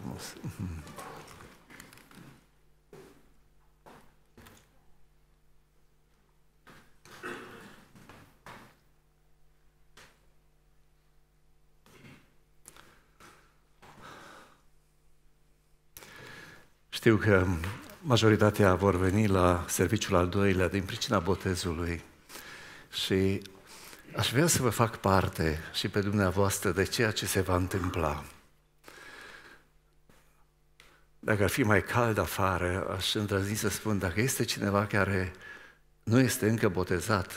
Mulțumesc frumos! Știu că majoritatea vor veni la serviciul al doilea din pricina botezului și aș vrea să vă fac parte și pe dumneavoastră de ceea ce se va întâmpla dacă ar fi mai cald afară, aș îndrăzni să spun, dacă este cineva care nu este încă botezat,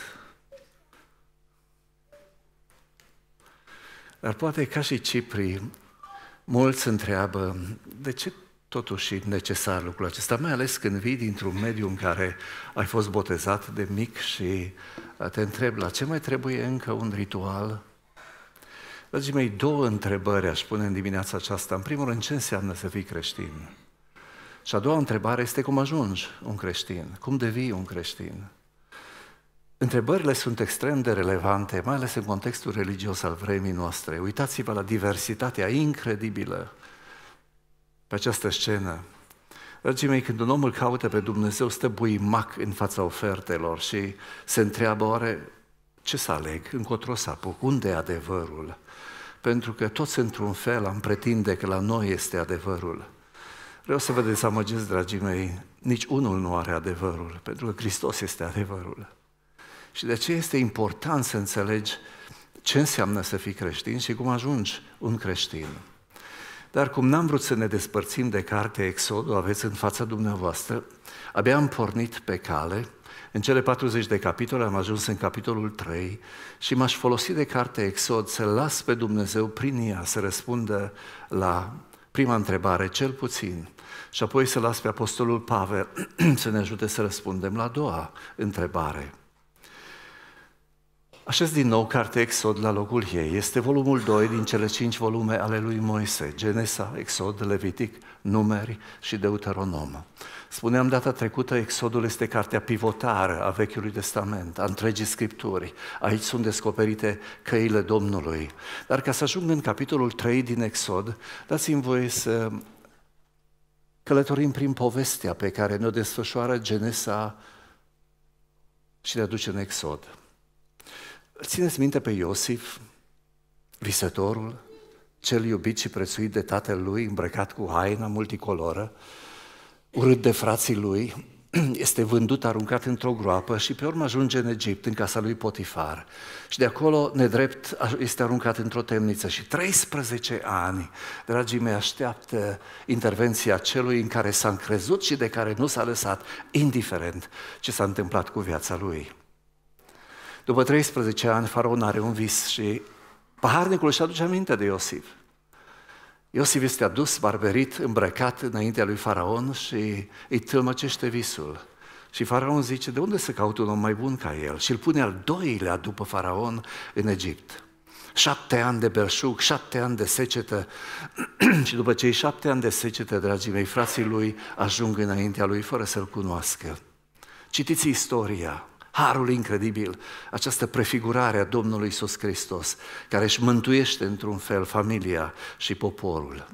dar poate ca și Cipri, mulți întreabă, de ce totuși e necesar lucrul acesta, mai ales când vii dintr-un mediu în care ai fost botezat de mic și te întreb la ce mai trebuie încă un ritual Dragii mei, două întrebări aș pune în dimineața aceasta. În primul rând, ce înseamnă să fii creștin? Și a doua întrebare este cum ajungi un creștin? Cum devii un creștin? Întrebările sunt extrem de relevante, mai ales în contextul religios al vremii noastre. Uitați-vă la diversitatea incredibilă pe această scenă. Dragii mei, când un om îl caută pe Dumnezeu, stă buimac în fața ofertelor și se întreabă oare ce să aleg, încotro să apuc, unde e adevărul? pentru că toți într-un fel am pretinde că la noi este adevărul. Vreau să vă dezamăgesc, dragii mei, nici unul nu are adevărul, pentru că Hristos este adevărul. Și de ce este important să înțelegi ce înseamnă să fii creștin și cum ajungi un creștin. Dar cum n-am vrut să ne despărțim de cartea Exod, o aveți în fața dumneavoastră, abia am pornit pe cale în cele 40 de capitole am ajuns în capitolul 3 și m-aș folosi de carte Exod să las pe Dumnezeu prin ea să răspundă la prima întrebare, cel puțin, și apoi să las pe Apostolul Pavel să ne ajute să răspundem la a doua întrebare. Așez din nou cartea Exod la locul ei. Este volumul 2 din cele 5 volume ale lui Moise, Genesa, Exod, Levitic, Numeri și Deuteronom. Spuneam data trecută, Exodul este cartea pivotară a Vechiului Testament, a întregii Scripturi. Aici sunt descoperite căile Domnului. Dar ca să ajung în capitolul 3 din Exod, dați-mi voie să călătorim prin povestea pe care ne-o desfășoară Genesa și ne aduce în Exod. Țineți minte pe Iosif, visătorul, cel iubit și prețuit de tatăl lui, îmbrăcat cu haina multicoloră, urât de frații lui, este vândut, aruncat într-o groapă și pe urmă ajunge în Egipt, în casa lui Potifar. Și de acolo, nedrept, este aruncat într-o temniță. Și 13 ani, dragii mei, așteaptă intervenția celui în care s-a încrezut și de care nu s-a lăsat, indiferent ce s-a întâmplat cu viața lui. După 13 ani, faraon are un vis și paharnicul își aduce aminte de Iosif. Iosif este adus barberit, îmbrăcat înaintea lui Faraon și îi tâlmăcește visul. Și faraon zice, de unde să caut un om mai bun ca el? Și îl pune al doilea după faraon în Egipt. Șapte ani de berșug, șapte ani de secetă și după cei șapte ani de secetă, dragii mei, frații lui ajung înaintea lui fără să-l cunoască. Citiți istoria, harul incredibil, această prefigurare a Domnului Isus Hristos, care își mântuiește într-un fel familia și poporul.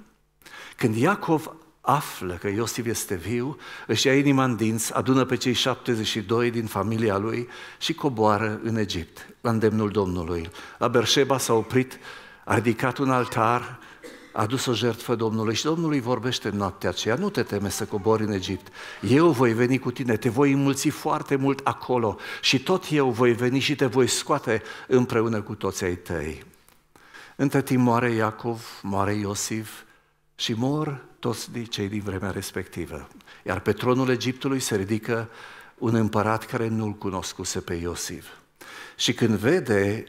Când Iacov află că Iosif este viu, își ia inima în dinți, adună pe cei 72 din familia lui și coboară în Egipt, la îndemnul Domnului. La Berșeba s-a oprit, a ridicat un altar, a dus o jertfă Domnului și Domnul îi vorbește în noaptea aceea, nu te teme să cobori în Egipt, eu voi veni cu tine, te voi înmulți foarte mult acolo și tot eu voi veni și te voi scoate împreună cu toți ai tăi. Între timp moare Iacov, moare Iosif și mor toți cei din vremea respectivă. Iar pe tronul Egiptului se ridică un împărat care nu-l cunoscuse pe Iosif. Și când vede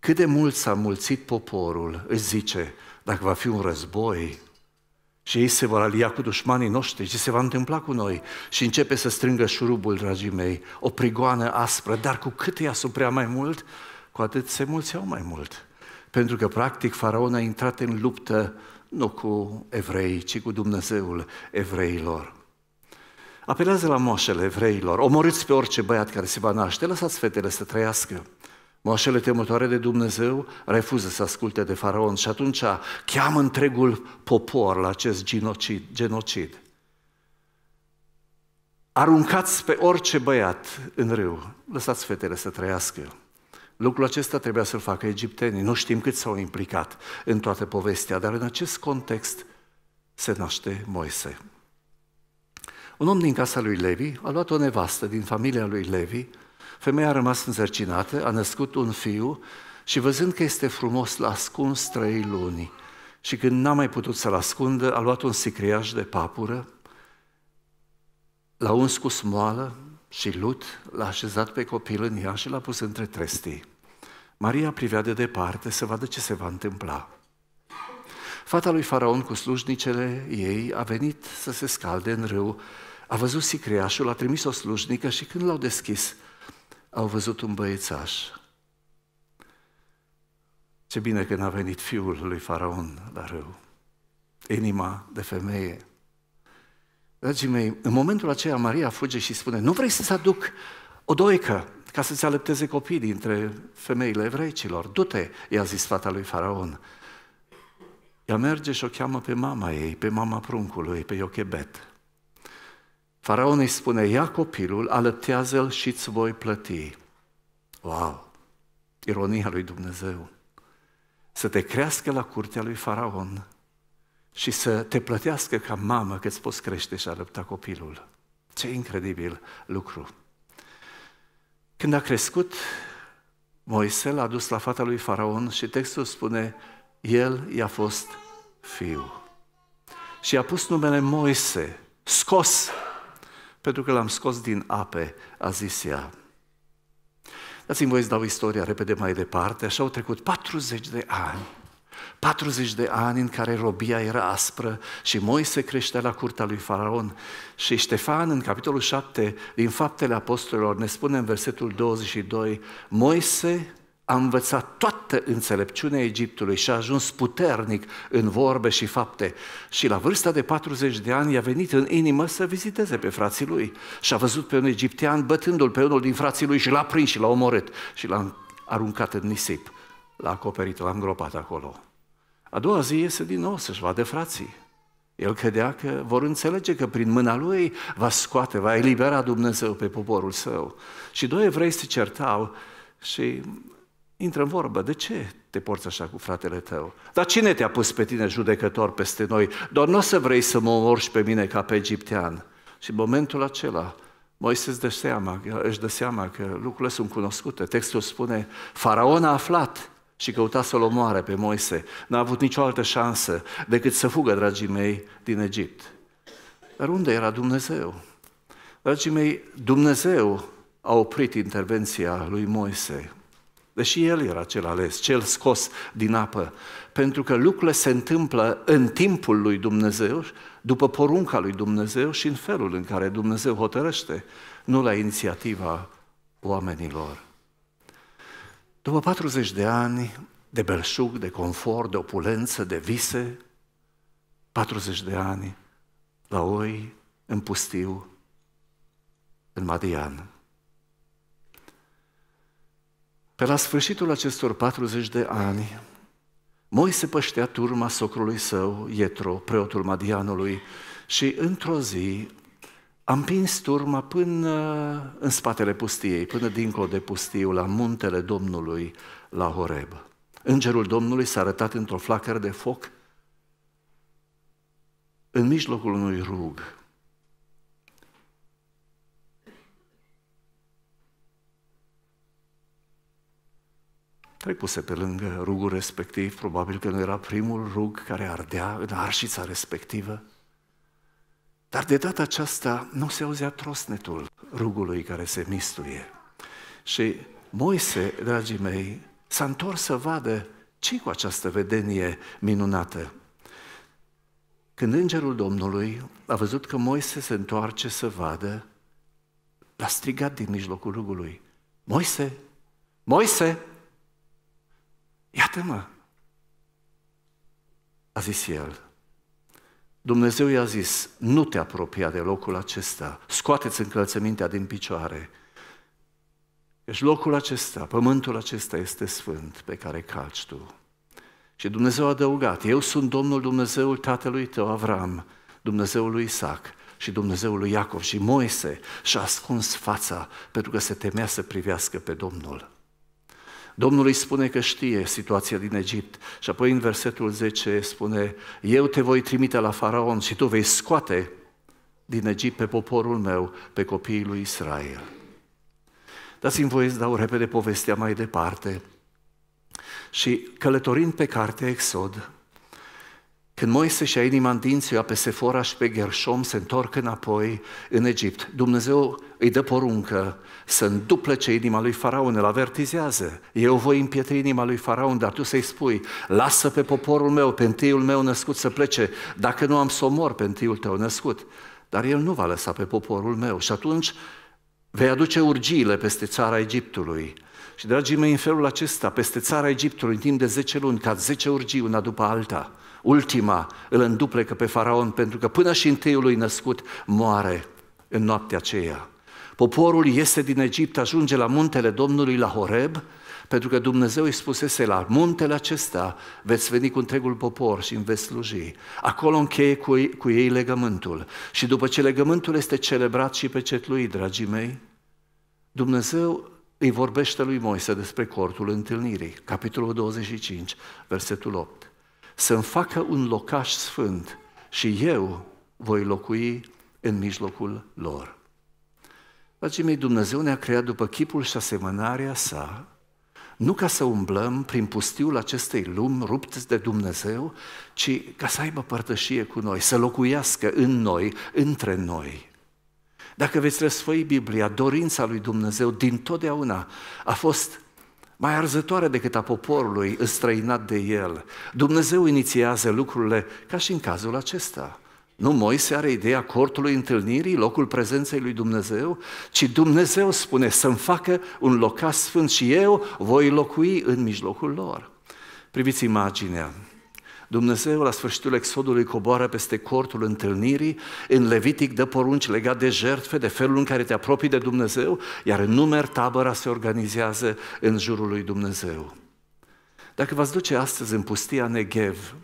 cât de mult s-a mulțit poporul, își zice, dacă va fi un război și ei se vor alia cu dușmanii noștri, ce se va întâmpla cu noi? Și începe să strângă șurubul, dragii mei, o prigoană aspră, dar cu cât îi asuprea mai mult, cu atât se mulțeau mai mult. Pentru că, practic, faraon a intrat în luptă nu cu evrei, ci cu Dumnezeul evreilor. Apelează la moșele evreilor, omorâți pe orice băiat care se va naște, lăsați fetele să trăiască. Moașele temătoare de Dumnezeu refuză să asculte de faraon și atunci cheamă întregul popor la acest genocid. genocid. Aruncați pe orice băiat în râu, lăsați fetele să trăiască. Lucrul acesta trebuia să-l facă egiptenii. Nu știm cât s-au implicat în toată povestea, dar în acest context se naște Moise. Un om din casa lui Levi a luat o nevastă din familia lui Levi, Femeia a rămas însărcinată, a născut un fiu și văzând că este frumos, l-a ascuns trei luni. Și când n-a mai putut să-l ascundă, a luat un sicriaș de papură, l-a uns cu smoală și lut, l-a așezat pe copil în ea și l-a pus între trestii. Maria privea de departe să vadă ce se va întâmpla. Fata lui Faraon cu slujnicele ei a venit să se scalde în râu, a văzut sicriașul, a trimis o slujnică și când l-au deschis, au văzut un băiețaș. Ce bine că n-a venit fiul lui Faraon la râu. Inima de femeie. Dragii mei, în momentul aceea Maria fuge și spune, nu vrei să-ți aduc o doică ca să-ți alepteze copiii dintre femeile evreicilor. Du-te, i-a zis fata lui Faraon. Ea merge și o cheamă pe mama ei, pe mama pruncului, pe Iochebet. Faraon îi spune, ia copilul, alăptează-l și îți voi plăti. Wow! Ironia lui Dumnezeu. Să te crească la curtea lui Faraon și să te plătească ca mamă că îți poți crește și alăpta copilul. Ce incredibil lucru! Când a crescut, Moise l-a dus la fata lui Faraon și textul spune, el i-a fost fiu. Și a pus numele Moise, scos pentru că l-am scos din ape, a zis ea. Dați-mi voi să dau istoria repede mai departe. Așa au trecut 40 de ani. 40 de ani în care robia era aspră și Moise creștea la curtea lui Faraon. Și Ștefan, în capitolul 7 din Faptele Apostolilor, ne spune în versetul 22, Moise a învățat toată înțelepciunea Egiptului și a ajuns puternic în vorbe și fapte. Și la vârsta de 40 de ani i-a venit în inimă să viziteze pe frații lui. Și a văzut pe un egiptean bătându-l pe unul din frații lui și l-a prins și l-a omorât și l-a aruncat în nisip. L-a acoperit, l-a îngropat acolo. A doua zi iese din nou să-și vadă frații. El credea că vor înțelege că prin mâna lui va scoate, va elibera Dumnezeu pe poporul său. Și doi evrei se certau și intră în vorbă. De ce te porți așa cu fratele tău? Dar cine te-a pus pe tine judecător peste noi? Doar nu o să vrei să mă omori și pe mine ca pe egiptean. Și în momentul acela, Moise își dă, seama, își dă seama că lucrurile sunt cunoscute. Textul spune, Faraon a aflat și căuta să-l omoare pe Moise. N-a avut nicio altă șansă decât să fugă, dragii mei, din Egipt. Dar unde era Dumnezeu? Dragii mei, Dumnezeu a oprit intervenția lui Moise. Deși el era cel ales, cel scos din apă, pentru că lucrurile se întâmplă în timpul lui Dumnezeu, după porunca lui Dumnezeu și în felul în care Dumnezeu hotărăște, nu la inițiativa oamenilor. După 40 de ani de belșug, de confort, de opulență, de vise, 40 de ani la oi, în pustiu, în Madian. Pe la sfârșitul acestor 40 de ani, Moise păștea turma socrului său, Ietro, preotul Madianului, și într-o zi a împins turma până în spatele pustiei, până dincolo de pustiu, la muntele Domnului, la Horeb. Îngerul Domnului s-a arătat într-o flacără de foc în mijlocul unui rug trecuse pe lângă rugul respectiv, probabil că nu era primul rug care ardea în arșița respectivă. Dar de data aceasta nu se auzea trosnetul rugului care se mistuie. Și Moise, dragii mei, s-a întors să vadă ce cu această vedenie minunată. Când îngerul Domnului a văzut că Moise se întoarce să vadă, l-a strigat din mijlocul rugului, Moise, Moise, Iată-mă! A zis el. Dumnezeu i-a zis, nu te apropia de locul acesta, scoateți încălțămintea din picioare. Deci locul acesta, pământul acesta este sfânt pe care calci tu. Și Dumnezeu a adăugat, eu sunt Domnul Dumnezeul tatălui tău, Avram, Dumnezeul lui Isaac și Dumnezeul lui Iacov și Moise și-a ascuns fața pentru că se temea să privească pe Domnul. Domnul îi spune că știe situația din Egipt și apoi în versetul 10 spune, eu te voi trimite la faraon și tu vei scoate din Egipt pe poporul meu, pe copiii lui Israel. Dați-mi voie să dau repede povestea mai departe. Și călătorind pe carte Exod, când Moise și-a inima în dinții, pe Sefora și pe Gershom se întorc înapoi în Egipt, Dumnezeu îi dă poruncă să înduplece inima lui Faraon, îl avertizează. Eu voi împietri inima lui Faraon, dar tu să-i spui, lasă pe poporul meu, pe întâiul meu născut să plece, dacă nu am să mor, pe întâiul tău născut. Dar el nu va lăsa pe poporul meu și atunci vei aduce urgiile peste țara Egiptului. Și, dragii mei, în felul acesta, peste țara Egiptului, în timp de 10 luni, ca 10 urgii una după alta, ultima îl înduplecă pe faraon, pentru că până și lui născut moare în noaptea aceea. Poporul iese din Egipt, ajunge la muntele Domnului, la Horeb, pentru că Dumnezeu îi spusese la muntele acesta veți veni cu întregul popor și îmi veți sluji. Acolo încheie cu ei, cu ei legământul. Și după ce legământul este celebrat și pe lui, dragii mei, Dumnezeu îi vorbește lui Moise despre cortul întâlnirii, capitolul 25, versetul 8 să-mi facă un locaș sfânt și eu voi locui în mijlocul lor. Dragii mei, Dumnezeu ne-a creat după chipul și asemănarea sa, nu ca să umblăm prin pustiul acestei lumi rupt de Dumnezeu, ci ca să aibă părtășie cu noi, să locuiască în noi, între noi. Dacă veți răsfăi Biblia, dorința lui Dumnezeu din totdeauna a fost mai arzătoare decât a poporului străinat de el. Dumnezeu inițiază lucrurile ca și în cazul acesta. Nu Moise are ideea cortului întâlnirii, locul prezenței lui Dumnezeu, ci Dumnezeu spune să-mi facă un locaș sfânt și eu voi locui în mijlocul lor. Priviți imaginea. Dumnezeu la sfârșitul exodului coboară peste cortul întâlnirii, în Levitic dă porunci legat de jertfe, de felul în care te apropii de Dumnezeu, iar în numer tabăra se organizează în jurul lui Dumnezeu. Dacă v-ați duce astăzi în pustia Negev,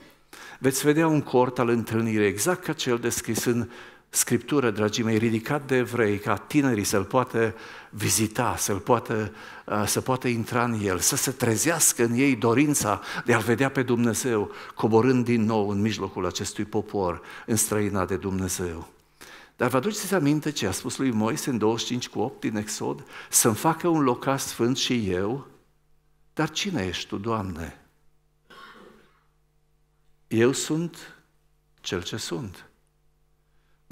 veți vedea un cort al întâlnirii, exact ca cel descris în Scriptură, dragii mei, ridicat de evrei, ca tinerii să-l poată vizita, să-l poată, uh, să poată intra în el, să se trezească în ei dorința de a vedea pe Dumnezeu, coborând din nou în mijlocul acestui popor străina de Dumnezeu. Dar vă aduceți aminte ce a spus lui Moise în 25 cu 8 din Exod? Să-mi facă un locaș sfânt și eu, dar cine ești tu, Doamne? Eu sunt cel ce sunt.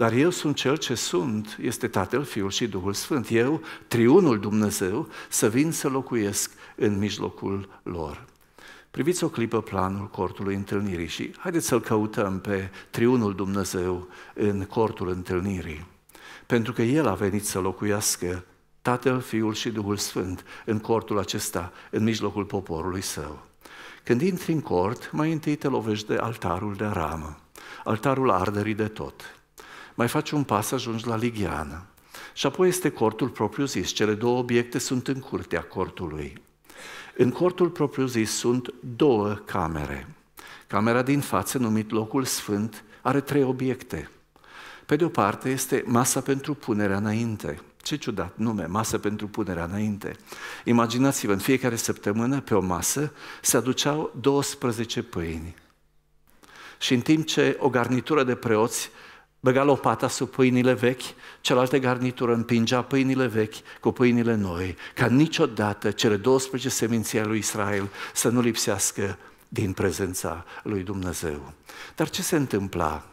Dar eu sunt cel ce sunt, este Tatăl, Fiul și Duhul Sfânt. Eu, triunul Dumnezeu, să vin să locuiesc în mijlocul lor. Priviți o clipă planul cortului întâlnirii și haideți să-l căutăm pe triunul Dumnezeu în cortul întâlnirii. Pentru că El a venit să locuiască Tatăl, Fiul și Duhul Sfânt în cortul acesta, în mijlocul poporului său. Când intri în cort, mai întâi te lovești de altarul de aramă, altarul arderii de tot mai faci un pas, ajungi la Ligiana. Și apoi este cortul propriu-zis. Cele două obiecte sunt în curtea cortului. În cortul propriu-zis sunt două camere. Camera din față, numit locul sfânt, are trei obiecte. Pe de o parte este masa pentru punerea înainte. Ce ciudat nume, masă pentru punerea înainte. Imaginați-vă, în fiecare săptămână, pe o masă, se aduceau 12 pâini. Și în timp ce o garnitură de preoți băga lopata sub pâinile vechi, de garnitură împingea pâinile vechi cu pâinile noi, ca niciodată cele 12 seminții lui Israel să nu lipsească din prezența lui Dumnezeu. Dar ce se întâmpla?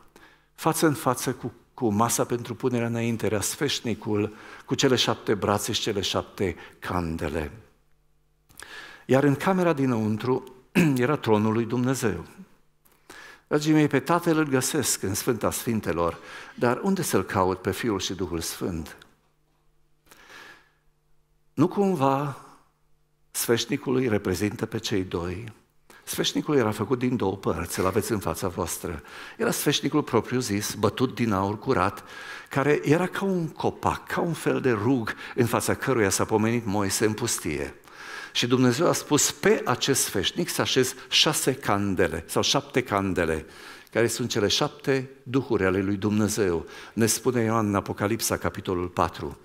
Față în față cu, cu masa pentru punerea înainte era sfeșnicul cu cele șapte brațe și cele șapte candele. Iar în camera dinăuntru era tronul lui Dumnezeu. Dragii mei, pe Tatăl îl găsesc în Sfânta Sfintelor, dar unde să-L caut pe Fiul și Duhul Sfânt? Nu cumva Sfeșnicul îi reprezintă pe cei doi? Sfeșnicul era făcut din două părți, îl aveți în fața voastră. Era sfeșnicul propriu zis, bătut din aur curat, care era ca un copac, ca un fel de rug în fața căruia s-a pomenit Moise în pustie. Și Dumnezeu a spus, pe acest feșnic să așez șase candele sau șapte candele, care sunt cele șapte duhuri ale lui Dumnezeu. Ne spune Ioan în Apocalipsa, capitolul 4.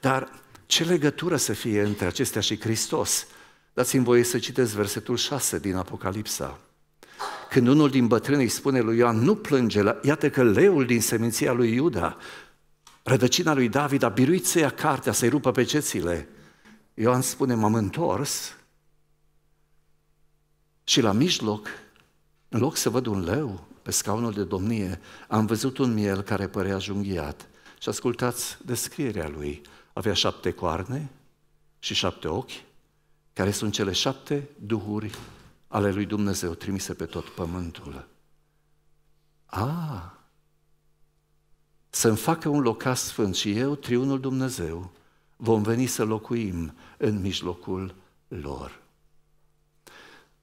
Dar ce legătură să fie între acestea și Hristos? Dați-mi voie să citesc versetul 6 din Apocalipsa. Când unul din bătrâni îi spune lui Ioan, nu plânge, la... iată că leul din seminția lui Iuda, rădăcina lui David, a biruit să ia cartea, să-i rupă pe cețile. Ioan spune, m-am întors și la mijloc, în loc să văd un leu pe scaunul de domnie, am văzut un miel care părea junghiat și ascultați descrierea lui. Avea șapte coarne și șapte ochi, care sunt cele șapte duhuri ale lui Dumnezeu trimise pe tot pământul. A, să-mi facă un loc sfânt și eu, triunul Dumnezeu, vom veni să locuim în mijlocul lor.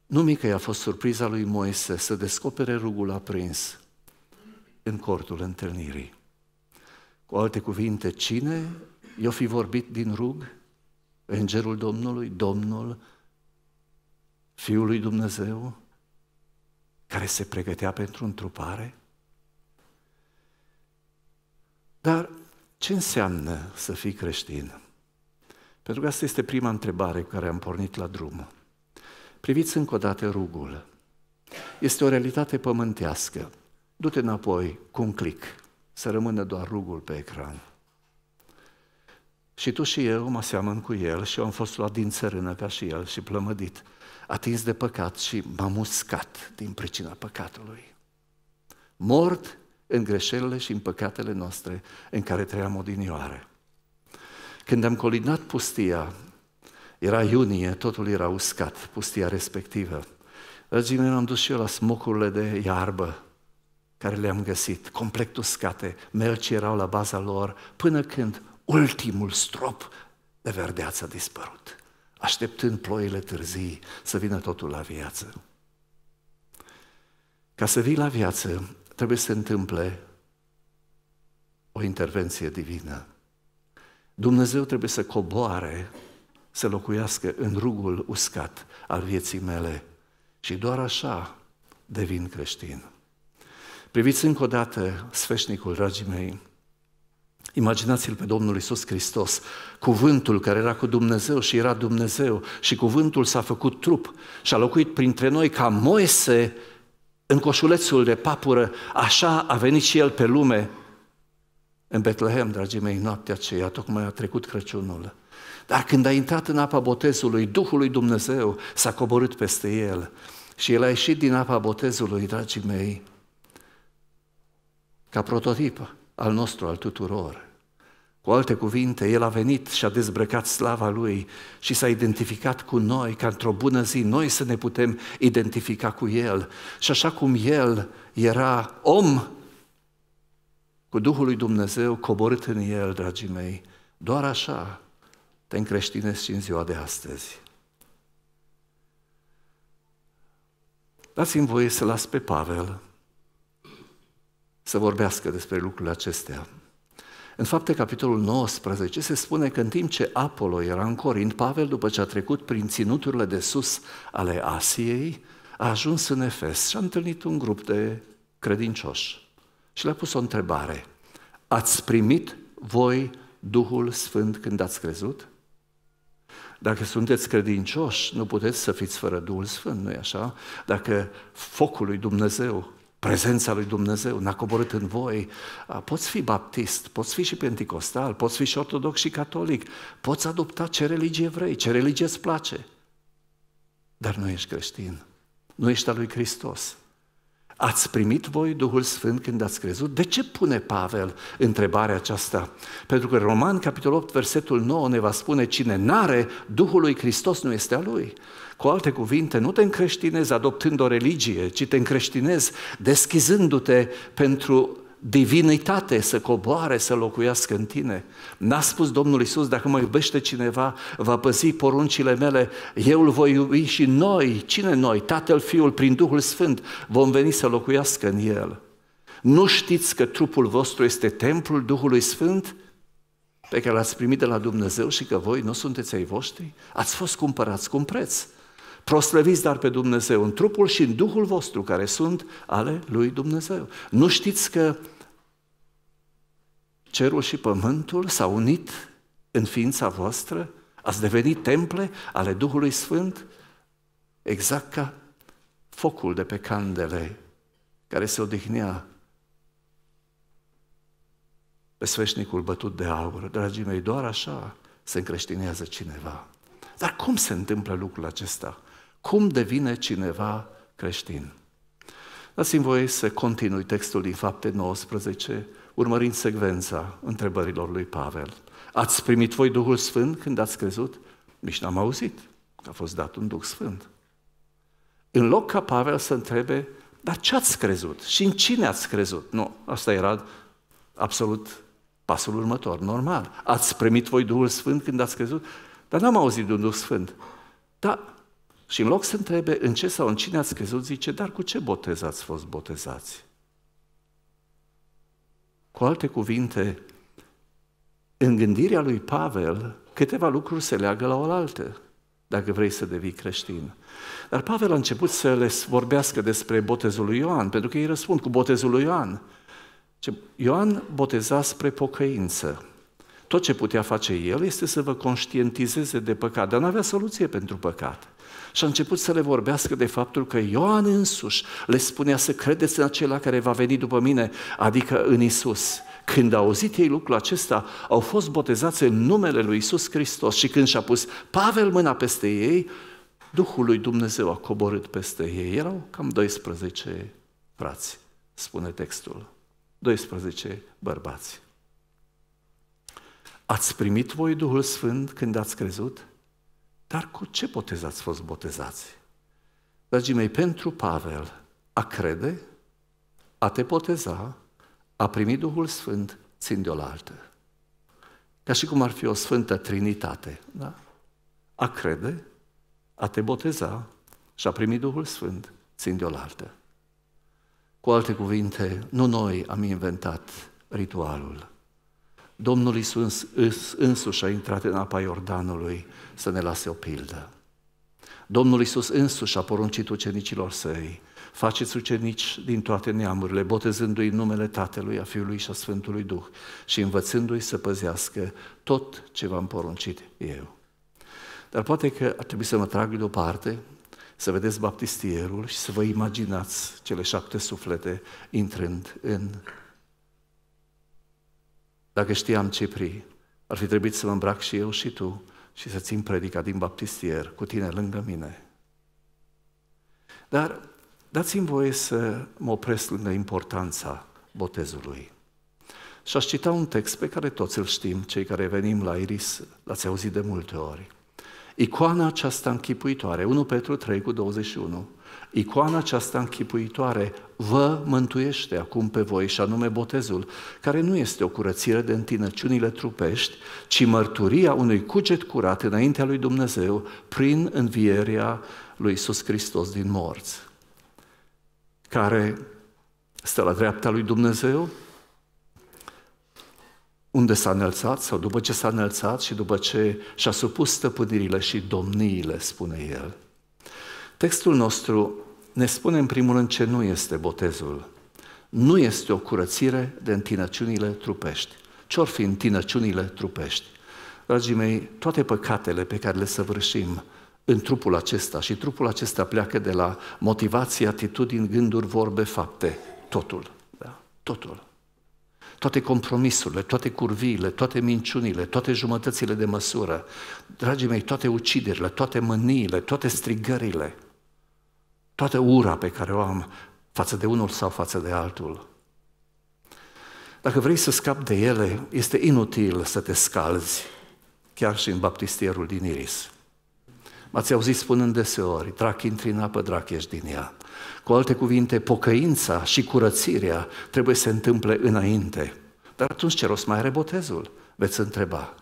Nu mică i-a fost surpriza lui Moise să descopere rugul aprins în cortul întâlnirii. Cu alte cuvinte, cine i-o fi vorbit din rug? Îngerul Domnului? Domnul? Fiul lui Dumnezeu? Care se pregătea pentru întrupare? Dar ce înseamnă să fii creștin? Pentru că asta este prima întrebare cu care am pornit la drum. Priviți încă o dată rugul. Este o realitate pământească. Du-te înapoi cu un clic, să rămână doar rugul pe ecran. Și tu și eu mă seamăn cu el și eu am fost luat din țărână ca și el și plămădit, atins de păcat și m-am uscat din pricina păcatului. Mort în greșelile și în păcatele noastre în care trăiam odinioară. Când am colinat pustia, era iunie, totul era uscat, pustia respectivă. Dragii mei, am dus și eu la smocurile de iarbă care le-am găsit, complet uscate, melci erau la baza lor, până când ultimul strop de verdeață a dispărut, așteptând ploile târzii să vină totul la viață. Ca să vii la viață, trebuie să se întâmple o intervenție divină. Dumnezeu trebuie să coboare, să locuiască în rugul uscat al vieții mele și doar așa devin creștin. Priviți încă o dată sfeșnicul, dragii mei, Imaginați-l pe Domnul Isus Hristos, cuvântul care era cu Dumnezeu și era Dumnezeu și cuvântul s-a făcut trup și a locuit printre noi ca Moise în coșulețul de papură, așa a venit și el pe lume în Betlehem, dragii mei, noaptea aceea, tocmai a trecut Crăciunul. Dar când a intrat în apa botezului, Duhul lui Dumnezeu s-a coborât peste el și el a ieșit din apa botezului, dragii mei, ca prototip al nostru, al tuturor. Cu alte cuvinte, El a venit și a dezbrăcat slava Lui și s-a identificat cu noi, ca într-o bună zi noi să ne putem identifica cu El. Și așa cum El era om, cu Duhul lui Dumnezeu coborât în el, dragii mei. Doar așa te încreștinezi și în ziua de astăzi. Dați-mi voie să las pe Pavel să vorbească despre lucrurile acestea. În fapte, capitolul 19, se spune că în timp ce Apollo era în Corint, Pavel, după ce a trecut prin ținuturile de sus ale Asiei, a ajuns în Efes și a întâlnit un grup de credincioși și le-a pus o întrebare. Ați primit voi Duhul Sfânt când ați crezut? Dacă sunteți credincioși, nu puteți să fiți fără Duhul Sfânt, nu-i așa? Dacă focul lui Dumnezeu, prezența lui Dumnezeu n-a coborât în voi, poți fi baptist, poți fi și penticostal, poți fi și ortodox și catolic, poți adopta ce religie vrei, ce religie îți place, dar nu ești creștin, nu ești al lui Hristos. Ați primit voi Duhul Sfânt când ați crezut? De ce pune Pavel întrebarea aceasta? Pentru că Roman, capitolul 8, versetul 9 ne va spune cine n-are Duhul lui Hristos nu este a lui. Cu alte cuvinte, nu te încreștinezi adoptând o religie, ci te încreștinezi deschizându-te pentru divinitate să coboare, să locuiască în tine. N-a spus Domnul Isus, dacă mă iubește cineva, va păzi poruncile mele, eu îl voi iubi și noi, cine noi, Tatăl, Fiul, prin Duhul Sfânt, vom veni să locuiască în El. Nu știți că trupul vostru este templul Duhului Sfânt pe care l-ați primit de la Dumnezeu și că voi nu sunteți ai voștri? Ați fost cumpărați cu un preț. Proslăviți dar pe Dumnezeu în trupul și în Duhul vostru, care sunt ale lui Dumnezeu. Nu știți că cerul și pământul s-au unit în ființa voastră? Ați devenit temple ale Duhului Sfânt? Exact ca focul de pe candele care se odihnea pe sfeșnicul bătut de aur. Dragii mei, doar așa se încreștinează cineva. Dar cum se întâmplă lucrul acesta? Cum devine cineva creștin? Dați-mi voie să continui textul din fapte 19, urmărind secvența întrebărilor lui Pavel. Ați primit voi Duhul Sfânt când ați crezut? Nici n-am auzit că a fost dat un Duh Sfânt. În loc ca Pavel să întrebe, dar ce ați crezut și în cine ați crezut? Nu, asta era absolut pasul următor, normal. Ați primit voi Duhul Sfânt când ați crezut? Dar n-am auzit de un Duh Sfânt. Da, și în loc să întrebe în ce sau în cine ați crezut, zice, dar cu ce botez ați fost botezați? Cu alte cuvinte, în gândirea lui Pavel, câteva lucruri se leagă la oaltă, dacă vrei să devii creștin. Dar Pavel a început să le vorbească despre botezul lui Ioan, pentru că ei răspund cu botezul lui Ioan. Ioan boteza spre pocăință. Tot ce putea face el este să vă conștientizeze de păcat, dar nu avea soluție pentru păcat și a început să le vorbească de faptul că Ioan însuși le spunea să credeți în acela care va veni după mine, adică în Isus. Când au auzit ei lucrul acesta, au fost botezați în numele lui Isus Hristos și când și-a pus Pavel mâna peste ei, Duhul lui Dumnezeu a coborât peste ei. Erau cam 12 frați, spune textul. 12 bărbați. Ați primit voi Duhul Sfânt când ați crezut? Dar cu ce botez ați fost botezați? Dragii mei, pentru Pavel, a crede, a te boteza, a primi Duhul Sfânt, țin de oaltă. Ca și cum ar fi o sfântă trinitate, da? A crede, a te boteza și a primi Duhul Sfânt, țin de oaltă. Cu alte cuvinte, nu noi am inventat ritualul, Domnul Isus însuși a intrat în apa Iordanului să ne lase o pildă. Domnul Iisus însuși a poruncit ucenicilor săi, faceți ucenici din toate neamurile, botezându-i în numele Tatălui, a Fiului și a Sfântului Duh și învățându-i să păzească tot ce v-am poruncit eu. Dar poate că ar trebui să mă trag deoparte, să vedeți baptistierul și să vă imaginați cele șapte suflete intrând în dacă știam Cipri, ar fi trebuit să mă îmbrac și eu și tu și să țin predica din baptistier cu tine lângă mine. Dar dați-mi voie să mă opresc lângă importanța botezului. Și aș cita un text pe care toți îl știm, cei care venim la Iris, l-ați auzit de multe ori. Icoana aceasta închipuitoare, 1 Petru 3 cu 21, Icoana aceasta închipuitoare vă mântuiește acum pe voi și anume botezul, care nu este o curățire de întinăciunile trupești, ci mărturia unui cuget curat înaintea lui Dumnezeu prin învierea lui Iisus Hristos din morți, care stă la dreapta lui Dumnezeu, unde s-a înălțat sau după ce s-a înălțat și după ce și-a supus stăpânirile și domniile, spune el. Textul nostru ne spune în primul rând ce nu este botezul. Nu este o curățire de întinăciunile trupești. Ce-or fi întinăciunile trupești? Dragii mei, toate păcatele pe care le săvârșim în trupul acesta și trupul acesta pleacă de la motivații, atitudini, gânduri, vorbe, fapte, totul, da? totul. Toate compromisurile, toate curviile, toate minciunile, toate jumătățile de măsură, dragii mei, toate uciderile, toate mâniile, toate strigările, toată ura pe care o am față de unul sau față de altul. Dacă vrei să scapi de ele, este inutil să te scalzi, chiar și în baptistierul din Iris. M-ați auzit spunând deseori, drac intri în apă, drac ești din ea. Cu alte cuvinte, pocăința și curățirea trebuie să se întâmple înainte. Dar atunci ce rost mai are botezul? Veți întreba.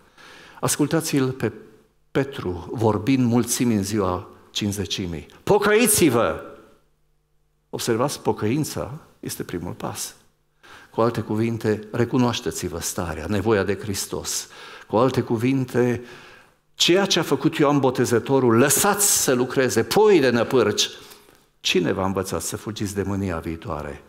Ascultați-l pe Petru vorbind mulțimi în ziua cinzecimii. Pocăiți-vă! Observați, pocăința este primul pas. Cu alte cuvinte, recunoașteți-vă starea, nevoia de Hristos. Cu alte cuvinte, ceea ce a făcut Ioan Botezătorul, lăsați să lucreze, poi de năpârci. Cine v-a învățat să fugiți de mânia viitoare?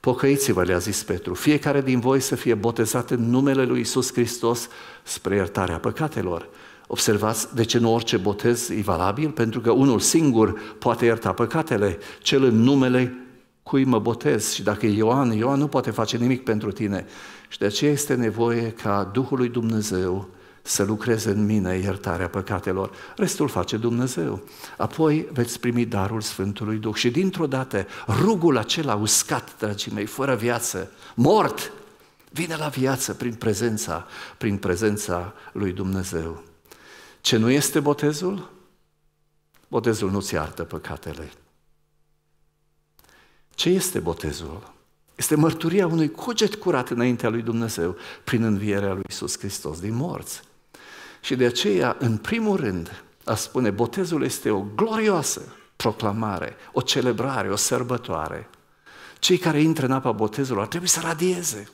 Pocăiți-vă, le-a zis Petru, fiecare din voi să fie botezat în numele lui Isus Hristos spre iertarea păcatelor. Observați de ce nu orice botez e valabil, pentru că unul singur poate ierta păcatele, cel în numele cui mă botez și dacă e Ioan, Ioan nu poate face nimic pentru tine. Și de aceea este nevoie ca Duhul lui Dumnezeu să lucreze în mine iertarea păcatelor. Restul face Dumnezeu. Apoi veți primi darul Sfântului Duh. Și dintr-o dată, rugul acela uscat, dragii mei, fără viață, mort, vine la viață prin prezența, prin prezența lui Dumnezeu. Ce nu este botezul? Botezul nu-ți iartă păcatele. Ce este botezul? Este mărturia unui cuget curat înaintea lui Dumnezeu prin învierea lui Isus Hristos din morți. Și de aceea, în primul rând, a spune, botezul este o glorioasă proclamare, o celebrare, o sărbătoare. Cei care intră în apa botezului ar trebui să radieze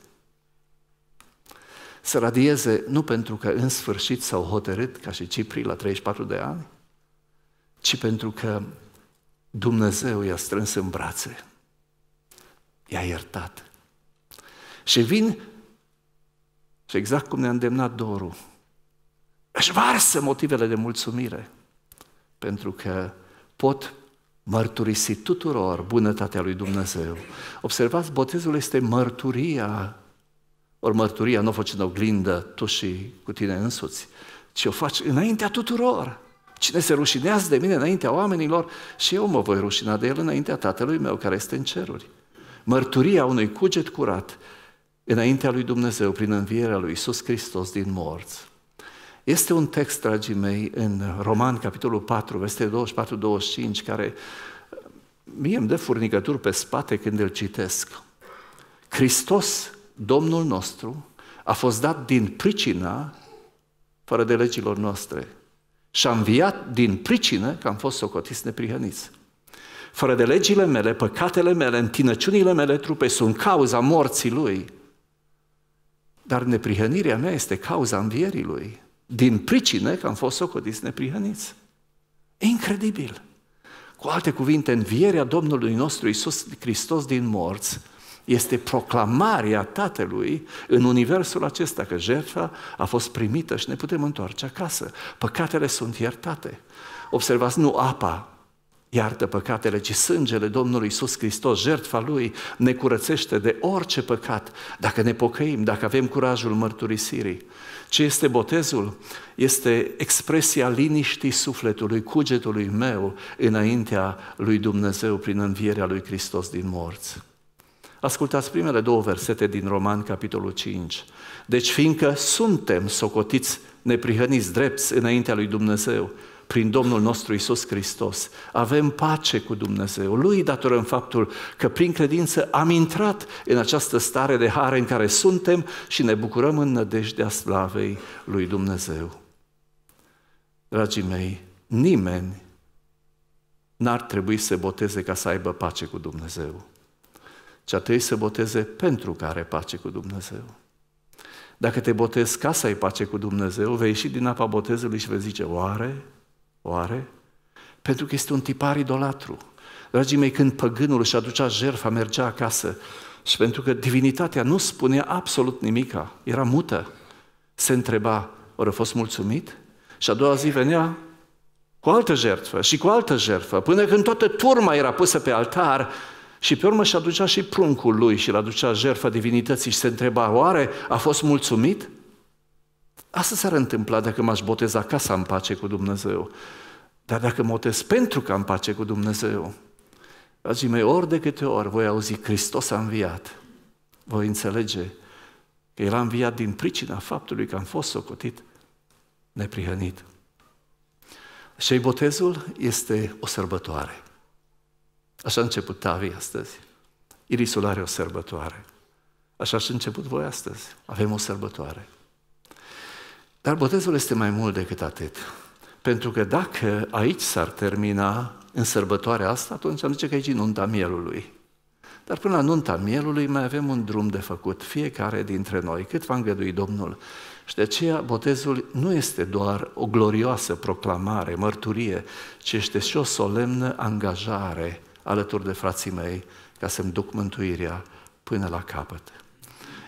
să radieze nu pentru că în sfârșit s-au hotărât ca și Cipri la 34 de ani, ci pentru că Dumnezeu i-a strâns în brațe, i-a iertat. Și vin și exact cum ne-a îndemnat Doru, își varsă motivele de mulțumire, pentru că pot mărturisi tuturor bunătatea lui Dumnezeu. Observați, botezul este mărturia ori mărturia nu o faci în oglindă tu și cu tine însuți, ci o faci înaintea tuturor. Cine se rușinează de mine înaintea oamenilor și eu mă voi rușina de el înaintea Tatălui meu care este în ceruri. Mărturia unui cuget curat înaintea lui Dumnezeu prin învierea lui Isus Hristos din morți. Este un text, dragii mei, în Roman, capitolul 4, versetele 24-25, care mie îmi dă furnicături pe spate când îl citesc. Hristos Domnul nostru a fost dat din pricina fără de legilor noastre și a înviat din pricină că am fost socotis neprihăniți. Fără de legile mele, păcatele mele, întinăciunile mele trupe sunt cauza morții lui, dar neprihănirea mea este cauza învierii lui, din pricină că am fost socotis neprihăniți. Incredibil! Cu alte cuvinte, învierea Domnului nostru Isus Hristos din morți este proclamarea Tatălui în universul acesta, că jertfa a fost primită și ne putem întoarce acasă. Păcatele sunt iertate. Observați, nu apa iartă păcatele, ci sângele Domnului Iisus Hristos, jertfa Lui, ne curățește de orice păcat, dacă ne pocăim, dacă avem curajul mărturisirii. Ce este botezul? Este expresia liniștii sufletului, cugetului meu înaintea lui Dumnezeu prin învierea lui Hristos din morți. Ascultați primele două versete din Roman, capitolul 5. Deci, fiindcă suntem socotiți neprihăniți drepți înaintea lui Dumnezeu, prin Domnul nostru Isus Hristos. Avem pace cu Dumnezeu. Lui datorăm faptul că prin credință am intrat în această stare de hare în care suntem și ne bucurăm în nădejdea slavei lui Dumnezeu. Dragii mei, nimeni n-ar trebui să boteze ca să aibă pace cu Dumnezeu ci a trebui să boteze pentru că are pace cu Dumnezeu. Dacă te botezi ca să ai pace cu Dumnezeu, vei ieși din apa botezului și vei zice, oare? Oare? Pentru că este un tipar idolatru. Dragii mei, când păgânul își aducea jertfa, mergea acasă și pentru că divinitatea nu spunea absolut nimica, era mută, se întreba, ori a fost mulțumit? Și a doua zi venea cu altă jertfă și cu altă jertfă, până când toată turma era pusă pe altar și pe urmă și aducea și pruncul lui și îl aducea jertfa divinității și se întreba, oare a fost mulțumit? Asta s-ar întâmpla dacă m-aș boteza ca să am pace cu Dumnezeu. Dar dacă mă botez pentru că am pace cu Dumnezeu, dragii mei, ori de câte ori voi auzi Hristos a înviat, voi înțelege că El a înviat din pricina faptului că am fost socotit neprihănit. Și botezul este o sărbătoare. Așa a început Tavi astăzi. Irisul are o sărbătoare. Așa și început voi astăzi. Avem o sărbătoare. Dar botezul este mai mult decât atât. Pentru că dacă aici s-ar termina în sărbătoarea asta, atunci am zice că aici e nunta mielului. Dar până la nunta mielului mai avem un drum de făcut, fiecare dintre noi, cât va îngădui Domnul. Și de aceea botezul nu este doar o glorioasă proclamare, mărturie, ci este și o solemnă angajare alături de frații mei ca să-mi duc mântuirea până la capăt.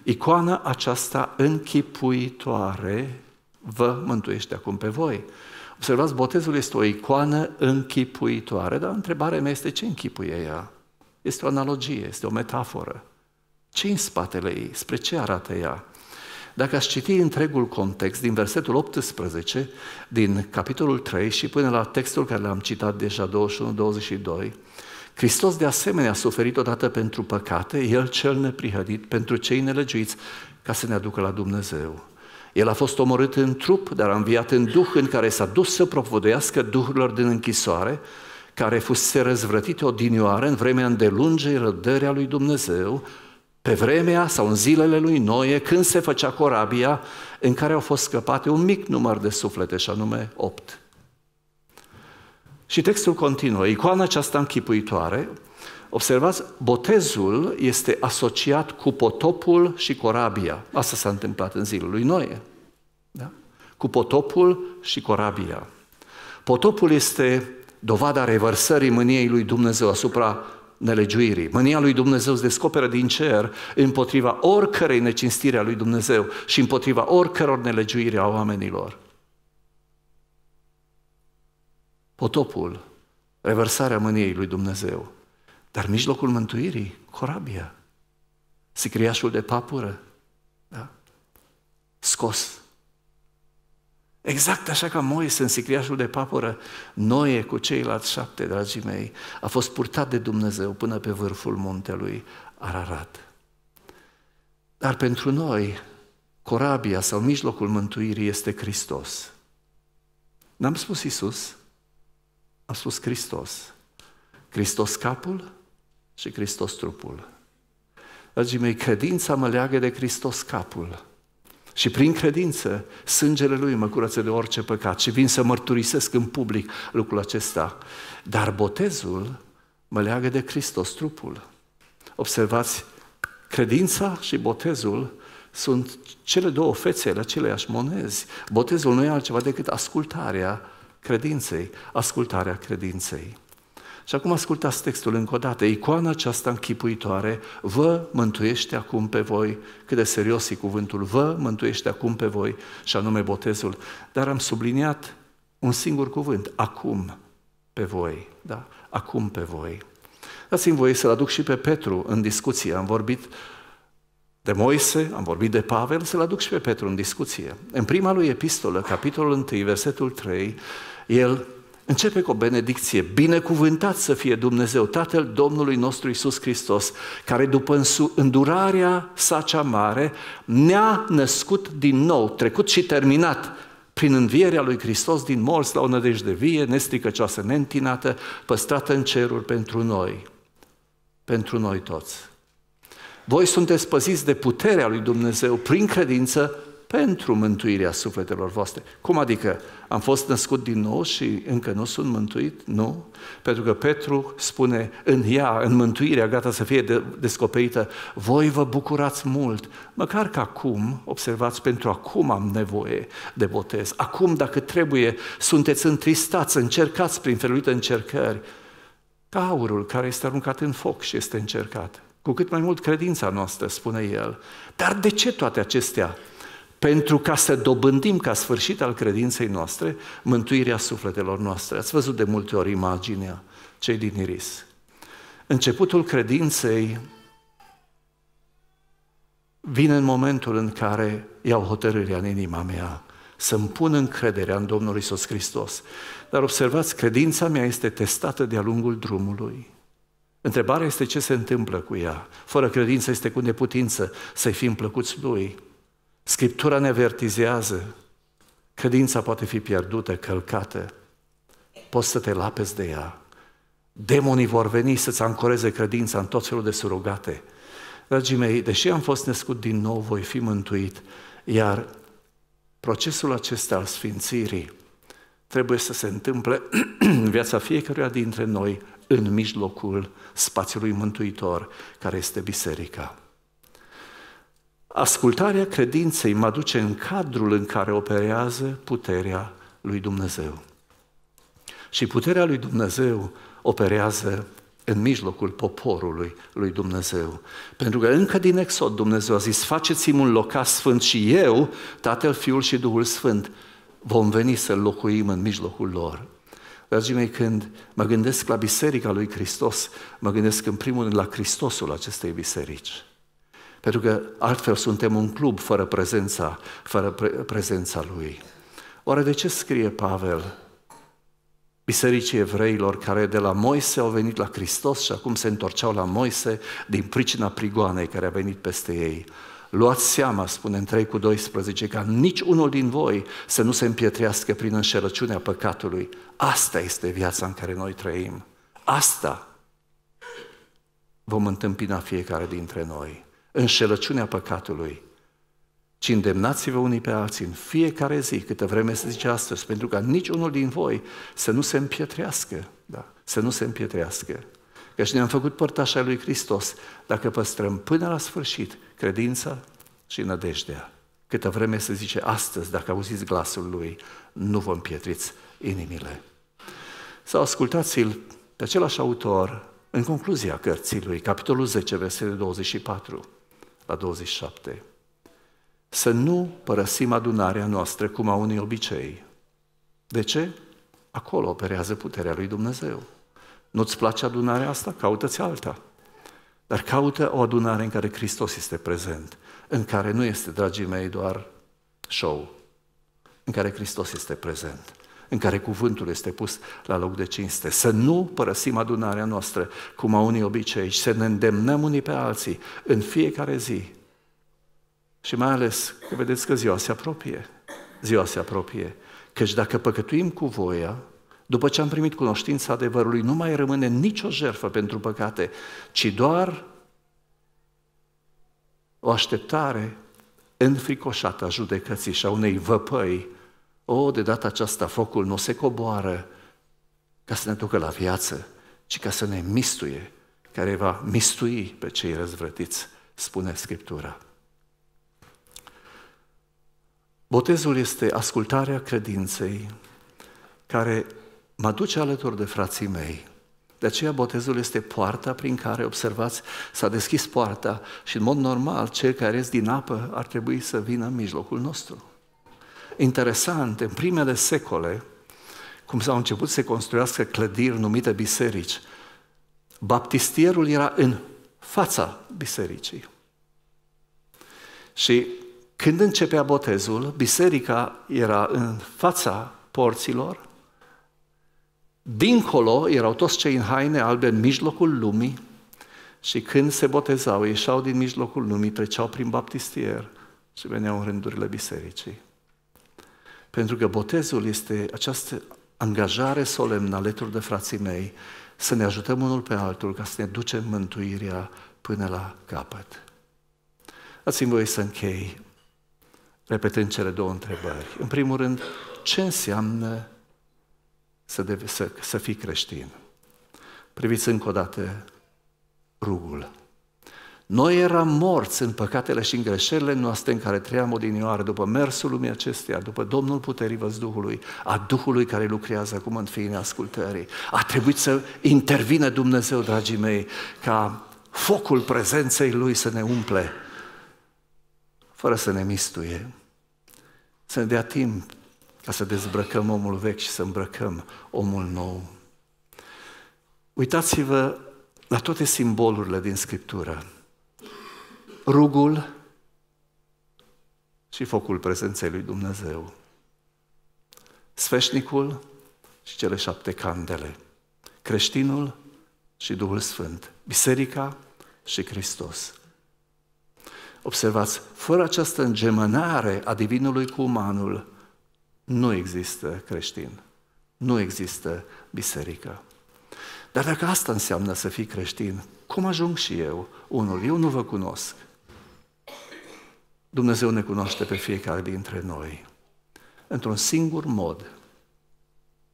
Icoana aceasta închipuitoare vă mântuiește acum pe voi. Observați, botezul este o icoană închipuitoare, dar întrebarea mea este ce închipuie ea? Este o analogie, este o metaforă. ce în spatele ei? Spre ce arată ea? Dacă aș citi întregul context din versetul 18, din capitolul 3 și până la textul care l-am citat deja 21-22, Hristos de asemenea a suferit odată pentru păcate, El cel neprihădit, pentru cei nelegiuiți, ca să ne aducă la Dumnezeu. El a fost omorât în trup, dar a înviat în duh în care s-a dus să propovăduiască duhurilor din închisoare, care fusese răzvrătite odinioară în vremea îndelungei răbdării a lui Dumnezeu, pe vremea sau în zilele lui Noe, când se făcea corabia, în care au fost scăpate un mic număr de suflete, și anume opt. Și textul continuă. Icoana aceasta închipuitoare, observați, botezul este asociat cu potopul și corabia. Asta s-a întâmplat în zilul lui Noe. Da? Cu potopul și corabia. Potopul este dovada revărsării mâniei lui Dumnezeu asupra nelegiuirii. Mânia lui Dumnezeu se descoperă din cer împotriva oricărei necinstiri a lui Dumnezeu și împotriva oricăror nelegiuiri a oamenilor. potopul, revărsarea mâniei lui Dumnezeu, dar mijlocul mântuirii, corabia, sicriașul de papură, da? scos. Exact așa ca Moise în sicriașul de papură, Noe cu ceilalți șapte, dragii mei, a fost purtat de Dumnezeu până pe vârful muntelui Ararat. Dar pentru noi, corabia sau mijlocul mântuirii este Hristos. N-am spus Iisus a spus Hristos. Hristos capul și Hristos trupul. Dragii mei, credința mă leagă de Hristos capul. Și prin credință, sângele Lui mă curăță de orice păcat și vin să mărturisesc în public lucrul acesta. Dar botezul mă leagă de Hristos trupul. Observați, credința și botezul sunt cele două fețe ale aceleiași monezi. Botezul nu e altceva decât ascultarea credinței, ascultarea credinței. Și acum ascultați textul încă o dată. Icoana aceasta închipuitoare vă mântuiește acum pe voi, cât de serios e cuvântul, vă mântuiește acum pe voi, și anume botezul. Dar am subliniat un singur cuvânt, acum pe voi, da? Acum pe voi. Dați-mi voie să-l aduc și pe Petru în discuție. Am vorbit de Moise, am vorbit de Pavel, să-l aduc și pe Petru în discuție. În prima lui epistolă, capitolul 1, versetul 3, el începe cu o benedicție. Binecuvântat să fie Dumnezeu, Tatăl Domnului nostru Isus Hristos, care după îndurarea sa cea mare ne-a născut din nou, trecut și terminat prin învierea lui Hristos din morți la o nădejde vie, nestricăcioasă, neîntinată, păstrată în ceruri pentru noi, pentru noi toți. Voi sunteți păziți de puterea lui Dumnezeu prin credință pentru mântuirea sufletelor voastre. Cum adică? Am fost născut din nou și încă nu sunt mântuit? Nu. Pentru că Petru spune în ea, în mântuirea, gata să fie de- descoperită, voi vă bucurați mult, măcar că acum, observați, pentru acum am nevoie de botez. Acum, dacă trebuie, sunteți întristați, încercați prin feluită încercări. Ca aurul care este aruncat în foc și este încercat. Cu cât mai mult credința noastră, spune el. Dar de ce toate acestea? pentru ca să dobândim ca sfârșit al credinței noastre mântuirea sufletelor noastre. Ați văzut de multe ori imaginea cei din Iris. Începutul credinței vine în momentul în care iau hotărârea în inima mea să-mi pun încrederea în Domnul Isus Hristos. Dar observați, credința mea este testată de-a lungul drumului. Întrebarea este ce se întâmplă cu ea. Fără credință este cu neputință să-i fim plăcuți Lui. Scriptura ne avertizează, credința poate fi pierdută, călcată, poți să te lapezi de ea. Demonii vor veni să-ți ancoreze credința în tot felul de surogate. Dragii mei, deși am fost născut din nou, voi fi mântuit, iar procesul acesta al sfințirii trebuie să se întâmple în viața fiecăruia dintre noi în mijlocul spațiului mântuitor, care este biserica. Ascultarea credinței mă duce în cadrul în care operează puterea lui Dumnezeu. Și puterea lui Dumnezeu operează în mijlocul poporului lui Dumnezeu. Pentru că încă din Exod Dumnezeu a zis, faceți-mi un locaș sfânt și eu, Tatăl, Fiul și Duhul Sfânt, vom veni să locuim în mijlocul lor. Dragii mei, când mă gândesc la Biserica lui Hristos, mă gândesc în primul rând la Hristosul acestei biserici pentru că altfel suntem un club fără prezența, fără pre- prezența Lui. Oare de ce scrie Pavel bisericii evreilor care de la Moise au venit la Hristos și acum se întorceau la Moise din pricina prigoanei care a venit peste ei? Luați seama, spune în 3 cu 12, ca nici unul din voi să nu se împietrească prin înșelăciunea păcatului. Asta este viața în care noi trăim. Asta vom întâmpina fiecare dintre noi înșelăciunea păcatului, ci îndemnați-vă unii pe alții în fiecare zi, câtă vreme se zice astăzi, pentru ca niciunul din voi să nu se împietrească, da, să nu se împietrească. Căci ne-am făcut părtașa lui Hristos dacă păstrăm până la sfârșit credința și nădejdea. Câtă vreme se zice astăzi, dacă auziți glasul lui, nu vă împietriți inimile. Sau ascultați-l pe același autor în concluzia cărții lui, capitolul 10, versetul 24 la 27. Să nu părăsim adunarea noastră cum a unii obicei. De ce? Acolo operează puterea lui Dumnezeu. Nu-ți place adunarea asta? Caută-ți alta. Dar caută o adunare în care Hristos este prezent, în care nu este, dragii mei, doar show, în care Hristos este prezent în care cuvântul este pus la loc de cinste. Să nu părăsim adunarea noastră, cum au unii obicei, și să ne îndemnăm unii pe alții în fiecare zi. Și mai ales că vedeți că ziua se apropie. Ziua se apropie. Căci dacă păcătuim cu voia, după ce am primit cunoștința adevărului, nu mai rămâne nicio jertfă pentru păcate, ci doar o așteptare înfricoșată a judecății și a unei văpăi o, de data aceasta focul nu se coboară ca să ne ducă la viață, ci ca să ne mistuie, care va mistui pe cei răzvrătiți, spune Scriptura. Botezul este ascultarea credinței care mă duce alături de frații mei. De aceea botezul este poarta prin care, observați, s-a deschis poarta și în mod normal cel care ies din apă ar trebui să vină în mijlocul nostru interesant, în primele secole, cum s-au început să construiască clădiri numite biserici, baptistierul era în fața bisericii. Și când începea botezul, biserica era în fața porților, dincolo erau toți cei în haine albe în mijlocul lumii și când se botezau, ieșeau din mijlocul lumii, treceau prin baptistier și veneau în rândurile bisericii. Pentru că botezul este această angajare solemnă alături de frații mei să ne ajutăm unul pe altul ca să ne ducem mântuirea până la capăt. ați mi voie să închei repetând cele două întrebări. În primul rând, ce înseamnă să, deve, să, să fii creștin? Priviți încă o dată rugul. Noi eram morți în păcatele și în greșelile noastre în care trăiam odinioară, după mersul lumii acesteia, după Domnul Puterii Văzduhului, a Duhului care lucrează acum în fiinea ascultării. A trebuit să intervine Dumnezeu, dragii mei, ca focul prezenței Lui să ne umple, fără să ne mistuie, să ne dea timp ca să dezbrăcăm omul vechi și să îmbrăcăm omul nou. Uitați-vă la toate simbolurile din Scriptură rugul și focul prezenței lui Dumnezeu. Sfeșnicul și cele șapte candele. Creștinul și Duhul Sfânt. Biserica și Hristos. Observați, fără această îngemânare a divinului cu umanul, nu există creștin, nu există biserică. Dar dacă asta înseamnă să fii creștin, cum ajung și eu? Unul, eu nu vă cunosc. Dumnezeu ne cunoaște pe fiecare dintre noi într-un singur mod.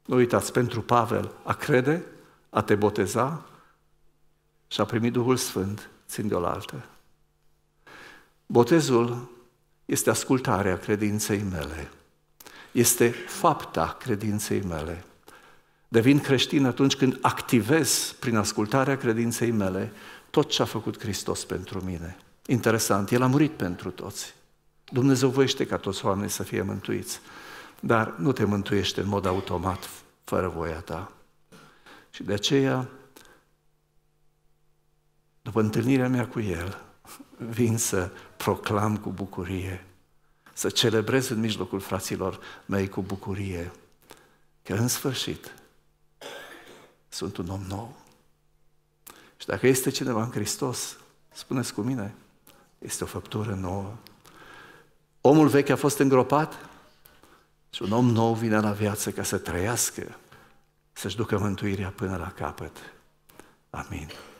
Nu uitați, pentru Pavel, a crede, a te boteza și a primi Duhul Sfânt, țin de oaltă. Botezul este ascultarea credinței mele, este fapta credinței mele. Devin creștin atunci când activez prin ascultarea credinței mele tot ce a făcut Hristos pentru mine. Interesant, El a murit pentru toți. Dumnezeu voiește ca toți oamenii să fie mântuiți, dar nu te mântuiește în mod automat, fără voia ta. Și de aceea, după întâlnirea mea cu El, vin să proclam cu bucurie, să celebrez în mijlocul fraților mei cu bucurie că în sfârșit sunt un om nou. Și dacă este cineva în Hristos, spuneți cu mine, este o făptură nouă. Omul vechi a fost îngropat și un om nou vine la viață ca să trăiască, să-și ducă mântuirea până la capăt. Amin.